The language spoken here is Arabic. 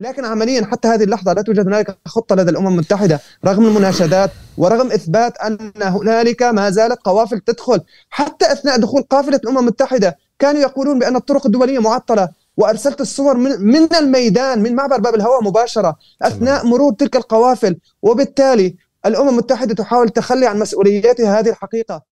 لكن عمليا حتى هذه اللحظه لا توجد هنالك خطه لدى الامم المتحده رغم المناشدات ورغم اثبات ان هنالك ما زالت قوافل تدخل حتى اثناء دخول قافله الامم المتحده كانوا يقولون بان الطرق الدوليه معطله وارسلت الصور من, من الميدان من معبر باب الهواء مباشره اثناء مرور تلك القوافل وبالتالي الامم المتحده تحاول التخلي عن مسؤوليتها هذه الحقيقه